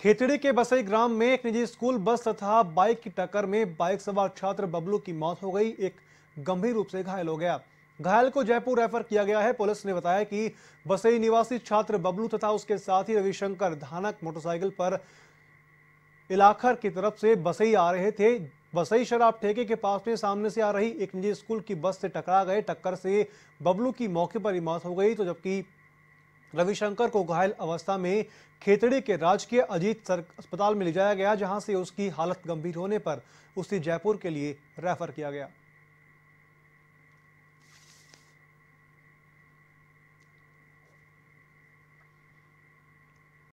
खेतड़ी के बसई ग्राम में एक निजी स्कूल बस तथा बाइक की टक्कर में बाइक सवार छात्र बबलू की मौत हो गई एक गंभीर रूप से घायल हो गया घायल को जयपुर रेफर किया गया है पुलिस ने बताया कि बसई निवासी छात्र बबलू तथा उसके साथ ही रविशंकर धानक मोटरसाइकिल पर इलाखर की तरफ से बसई आ रहे थे बसई शराब ठेके के पास में सामने से आ रही एक निजी स्कूल की बस से टकरा गए टक्कर से बबलू की मौके पर ही मौत हो गई तो जबकि रविशंकर को घायल अवस्था में खेतड़ी के राजकीय अजीत सर अस्पताल में ले जाया गया जहां से उसकी हालत गंभीर होने पर उसे जयपुर के लिए रेफर किया गया